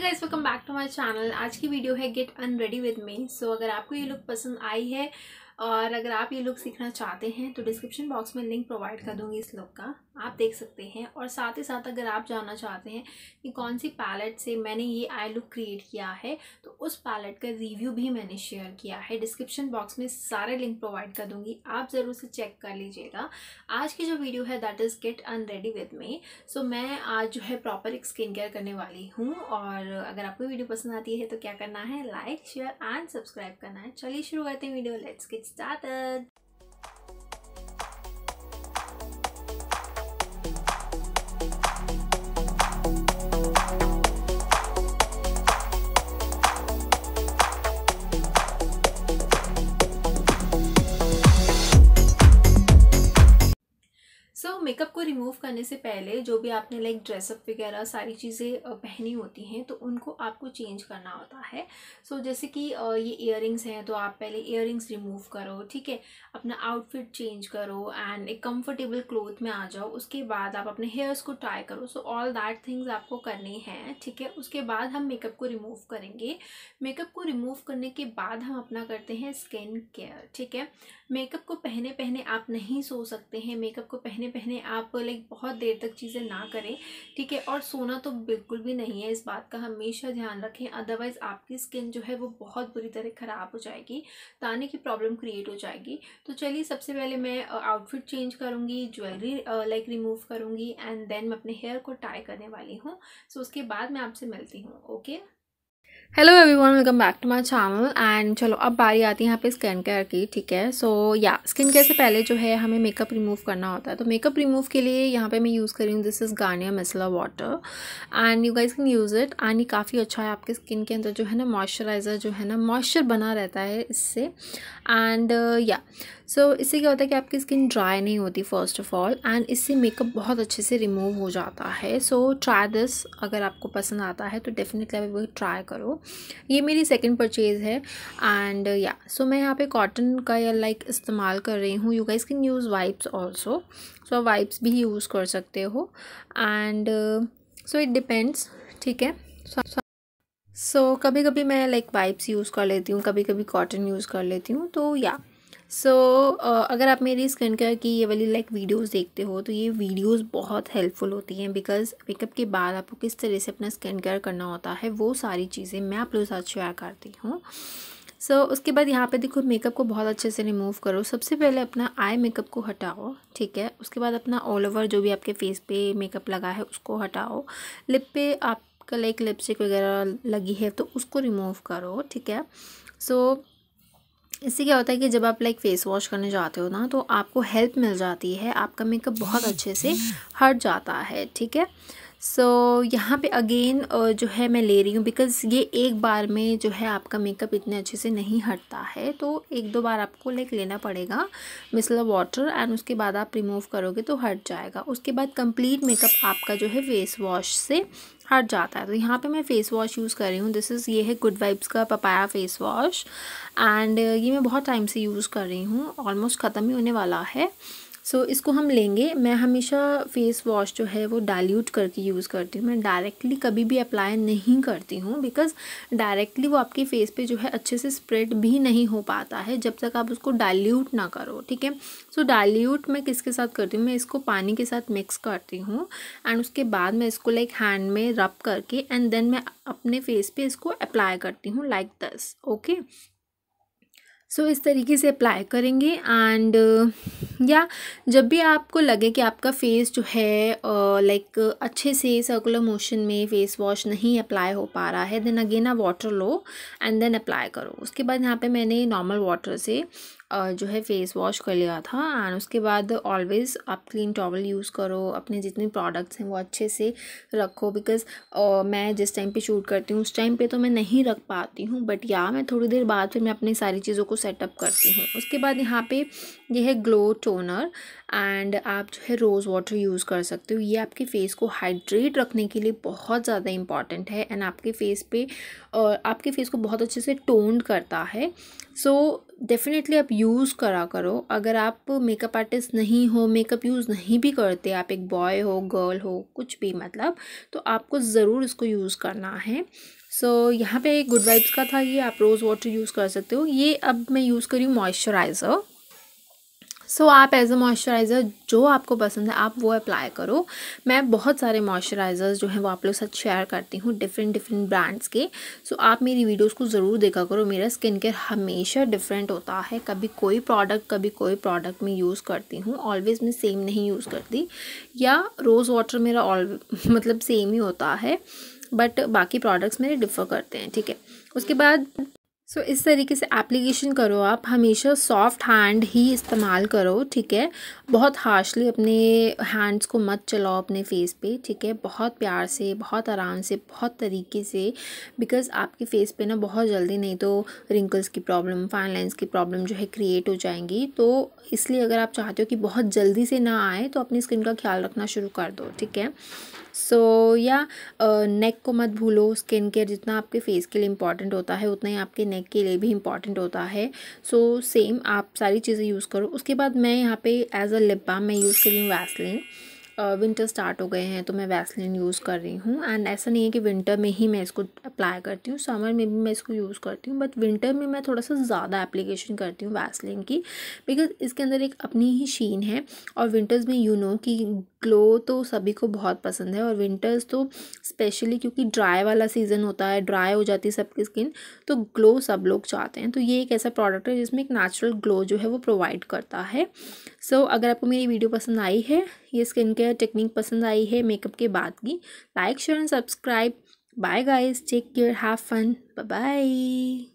Guys welcome back to my channel आज की video है get unready with me so अगर आपको ये लुक पसंद आई है और अगर आप ये लुक सीखना चाहते हैं तो डिस्क्रिप्शन बॉक्स में लिंक प्रोवाइड कर दूँगी इस लुक का आप देख सकते हैं और साथ ही साथ अगर आप जानना चाहते हैं कि कौन सी पैलेट से मैंने ये आई लुक क्रिएट किया है तो उस पैलेट का रिव्यू भी मैंने शेयर किया है डिस्क्रिप्शन बॉक्स में सारे लिंक प्रोवाइड कर दूँगी आप ज़रूर से चेक कर लीजिएगा आज की जो वीडियो है that is get unready with me so मैं आज जो है प्रॉपर एक स्किन केयर करने वाली हूँ और अगर आपको वीडियो पसंद आती है तो क्या करना है लाइक शेयर एंड सब्सक्राइब करना है चलिए शुरू करते हैं video let's get get started. Makeup को रिमूव करने से पहले जो भी आपने लाइक ड्रेसअप वगैरह सारी चीज़ें पहनी होती हैं तो उनको आपको चेंज करना होता है सो so, जैसे कि ये इयर हैं तो आप पहले इयर रिमूव करो ठीक है अपना आउटफिट चेंज करो एंड एक कम्फर्टेबल क्लोथ में आ जाओ उसके बाद आप अपने हेयर्स को ट्राई करो सो ऑल दैट थिंग्स आपको करने हैं ठीक है उसके बाद हम मेकअप को रिमूव करेंगे मेकअप को रिमूव करने के बाद हम अपना करते हैं स्किन केयर ठीक है मेकअप को पहने पहने आप नहीं सो सकते हैं मेकअप को पहने पहने अपने आप लाइक बहुत देर तक चीज़ें ना करें ठीक है और सोना तो बिल्कुल भी नहीं है इस बात का हमेशा ध्यान रखें अदरवाइज़ आपकी स्किन जो है वो बहुत बुरी तरह ख़राब हो जाएगी ताने की प्रॉब्लम क्रिएट हो जाएगी तो चलिए सबसे पहले मैं आउटफिट चेंज करूँगी ज्वेलरी लाइक रिमूव करूँगी एंड देन मैं अपने हेयर को टाई करने वाली हूँ सो उसके बाद मैं आपसे मिलती हूँ okay hello everyone welcome back to my channel and चलो अब बारी आती है यहाँ पे स्किन केयर की ठीक है सो या स्किन केयर से पहले जो है हमें मेकअप रिमूव करना होता है तो मेकअप रिमूव के लिए यहाँ पे मैं यूज़ कर रही हूँ this is Garnier micellar water and you guys can use it and ये काफ़ी अच्छा है आपके स्किन के अंदर जो है ना मॉइस्चराइज़र जो है ना मॉइस्चर बना रहता है इससे एंड या uh, yeah. सो so, इससे क्या होता है कि आपकी स्किन ड्राई नहीं होती फर्स्ट ऑफ ऑल एंड इससे मेकअप बहुत अच्छे से रिमूव हो जाता है सो ट्राई दिस अगर आपको पसंद आता है तो डेफिनेटली आप वो ट्राई करो ये मेरी सेकेंड परचेज़ है एंड या सो मैं यहाँ पे कॉटन का या लाइक इस्तेमाल कर रही हूँ you guys can use wipes also so आप वाइप्स भी यूज़ कर सकते हो एंड सो इट डिपेंड्स ठीक है सो सो so, कभी कभी मैं लाइक वाइप्स यूज़ कर लेती हूँ कभी कभी कॉटन यूज़ कर लेती हूँ तो या सो so, uh, अगर आप मेरी स्किन केयर की ये वाली लाइक वीडियोस देखते हो तो ये वीडियोस बहुत हेल्पफुल होती हैं बिकॉज मेकअप के बाद आपको किस तरह से अपना स्किन केयर करना होता है वो सारी चीज़ें मैं आप लोगों के साथ शेयर करती हूँ सो so, उसके बाद यहाँ पे देखो मेकअप को बहुत अच्छे से रिमूव करो सबसे पहले अपना आई मेकअप को हटाओ ठीक है उसके बाद अपना ऑल ओवर जो भी आपके फेस पे मेकअप लगा है उसको हटाओ लिप पे आपका लाइक लिपस्टिक वगैरह लगी है तो उसको रिमूव करो ठीक है सो so, इससे क्या होता है कि जब आप लाइक फेस वॉश करने जाते हो ना तो आपको हेल्प मिल जाती है आपका मेकअप बहुत अच्छे से हट जाता है ठीक है सो so, यहाँ पे अगेन जो है मैं ले रही हूँ बिकॉज़ ये एक बार में जो है आपका मेकअप इतने अच्छे से नहीं हटता है तो एक दो बार आपको लाइक लेना पड़ेगा मिसला वाटर एंड उसके बाद आप रिमूव करोगे तो हट जाएगा उसके बाद कंप्लीट मेकअप आपका जो है फेस वॉश से हट जाता है तो यहाँ पे मैं फ़ेस वॉश यूज़ कर रही हूँ दिस इज़ ये है गुड वाइब्स का पपाया फ़ेस वॉश एंड ये मैं बहुत टाइम से यूज़ कर रही हूँ ऑलमोस्ट ख़त्म ही होने वाला है सो so, इसको हम लेंगे मैं हमेशा फेस वॉश जो है वो डाइल्यूट करके यूज़ करती हूँ मैं डायरेक्टली कभी भी अप्लाई नहीं करती हूँ बिकॉज़ डायरेक्टली वो आपके फेस पे जो है अच्छे से स्प्रेड भी नहीं हो पाता है जब तक आप उसको डाइल्यूट ना करो ठीक है सो डाइल्यूट मैं किसके साथ करती हूँ मैं इसको पानी के साथ मिक्स करती हूँ एंड उसके बाद मैं इसको लाइक हैंड में रब करके एंड देन मैं अपने फेस पर इसको अप्लाई करती हूँ लाइक दस ओके सो so, इस तरीके से अप्लाई करेंगे एंड uh, या जब भी आपको लगे कि आपका फेस जो है लाइक uh, अच्छे से सर्कुलर मोशन में फेस वॉश नहीं अप्लाई हो पा रहा है देन अगेन आप वाटर लो एंड देन अप्लाई करो उसके बाद यहाँ पे मैंने नॉर्मल वाटर से जो है फेस वॉश कर लिया था एंड उसके बाद ऑलवेज़ आप क्लीन टॉवल यूज़ करो अपने जितने प्रोडक्ट्स हैं वो अच्छे से रखो बिकॉज़ मैं जिस टाइम पे शूट करती हूँ उस टाइम पे तो मैं नहीं रख पाती हूँ बट या मैं थोड़ी देर बाद फिर मैं अपनी सारी चीज़ों को सेटअप करती हूँ उसके बाद यहाँ पे ये है ग्लो टोनर एंड आप जो है रोज़ वाटर यूज़ कर सकते हो ये आपके फेस को हाइड्रेट रखने के लिए बहुत ज़्यादा इंपॉर्टेंट है एंड आपके फेस पे और आपके फेस को बहुत अच्छे से टोन्ड करता है सो डेफ़िनेटली आप यूज़ करा करो अगर आप मेकअप आर्टिस्ट नहीं हो मेकअप यूज़ नहीं भी करते आप एक बॉय हो गर्ल हो कुछ भी मतलब तो आपको ज़रूर इसको यूज़ करना है सो so, यहाँ पे गुड वाइब्स का था ये आप रोज़ वाटर यूज़ कर सकते हो ये अब मैं यूज़ करी हूँ मॉइस्चराइज़र सो आप एज अ मॉइस्चराइज़र जो आपको पसंद है आप वो अप्लाई करो मैं बहुत सारे मॉइस्चराइज़र्स जो हैं वो आप लोग साथ शेयर करती हूँ डिफरेंट डिफरेंट ब्रांड्स के सो so, आप मेरी वीडियोज़ को ज़रूर देखा करो मेरा स्किन केयर हमेशा डिफरेंट होता है कभी कोई प्रोडक्ट कभी कोई प्रोडक्ट मैं यूज़ करती हूँ ऑलवेज़ मैं सेम नहीं यूज़ करती या रोज़ वाटर मेरा ऑल मतलब सेम ही होता है बट बाकी प्रोडक्ट्स मेरे डिफ़र करते हैं ठीक है उसके बाद सो so, इस तरीके से एप्लीकेशन करो आप हमेशा सॉफ्ट हैंड ही इस्तेमाल करो ठीक है बहुत हार्शली अपने हैंड्स को मत चलाओ अपने फेस पे ठीक है बहुत प्यार से बहुत आराम से बहुत तरीके से बिकॉज़ आपके फेस पे ना बहुत जल्दी नहीं तो रिंकल्स की प्रॉब्लम फाइन लाइन्स की प्रॉब्लम जो है क्रिएट हो जाएंगी तो इसलिए अगर आप चाहते हो कि बहुत जल्दी से ना आए तो अपनी स्किन का ख्याल रखना शुरू कर दो ठीक है सो या नेक को मत भूलो स्किन केयर जितना आपके फेस के लिए इंपॉर्टेंट होता है उतना ही आपके नेक के लिए भी इंपॉर्टेंट होता है सो so, सेम आप सारी चीज़ें यूज़ करो उसके बाद मैं यहाँ पे एज अ लिप बाम मैं यूज़ कर रही हूँ वैसलिन विंटर स्टार्ट हो गए हैं तो मैं वैसलिन यूज़ कर रही हूँ एंड ऐसा नहीं है कि विंटर में ही मैं इसको अप्लाई करती हूँ समर में भी मैं इसको यूज़ करती हूँ बट विंटर में मैं थोड़ा सा ज़्यादा एप्लीकेशन करती हूँ वैसलिन की बिकॉज इसके अंदर एक अपनी ही शीन है और विंटर्स में यू नो कि ग्लो तो सभी को बहुत पसंद है और विंटर्स तो स्पेशली क्योंकि ड्राई वाला सीज़न होता है ड्राई हो जाती है सबकी स्किन तो ग्लो सब लोग चाहते हैं तो ये एक ऐसा प्रोडक्ट है जिसमें एक नेचुरल ग्लो जो है वो प्रोवाइड करता है सो so, अगर आपको मेरी वीडियो पसंद आई है ये स्किन के केयर टेक्निक पसंद आई है मेकअप के बाद की like share and subscribe bye guys take care have fun bye